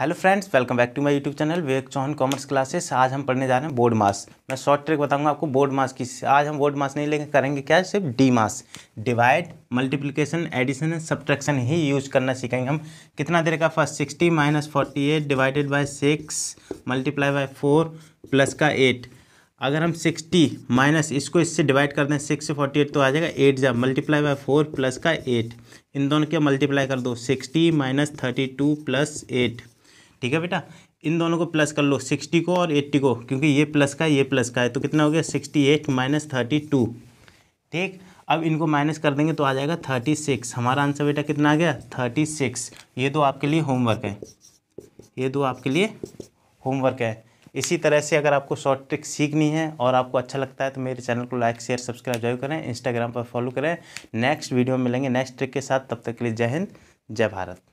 hello friends welcome back to my YouTube channel Vivek Chauhan commerce classes आज हम पढ़ने जा रहे हैं बोर्ड मास मैं शॉर्ट ट्रिक बताऊंगा आपको बोर्ड मास की आज हम बोर्ड मास नहीं लेंगे करेंगे क्या सिर्फ DMAS divide multiplication addition subtraction ही यूज करना सीखेंगे हम कितना देर का first sixty minus forty eight divided by six multiply by four plus का एट अगर हम सिक्सटी माइनस इसको इससे डिवाइड कर दें सिक्स से फोर्टी एट तो आ जाएगा एट जब मल्टीप्लाई बाई फोर प्लस का एट इन दोनों के मल्टीप्लाई कर दो sixty minus thirty two plus eight ठीक है बेटा इन दोनों को प्लस कर लो सिक्सटी को और एट्टी को क्योंकि ये प्लस का है ये प्लस का है तो कितना हो गया sixty eight minus thirty two ठीक अब इनको माइनस कर देंगे तो आ जाएगा थर्टी सिक्स हमारा आंसर बेटा कितना आ गया थर्टी सिक्स ये दो आपके लिए होमवर्क है ये दो आपके लिए होमवर्क है इसी तरह से अगर आपको शॉर्ट ट्रिक सीखनी है और आपको अच्छा लगता है तो मेरे चैनल को लाइक शेयर सब्सक्राइब जरूर करें इंस्टाग्राम पर फॉलो करें नेक्स्ट वीडियो में मिलेंगे नेक्स्ट ट्रिक के साथ तब तक के लिए जय हिंद जय भारत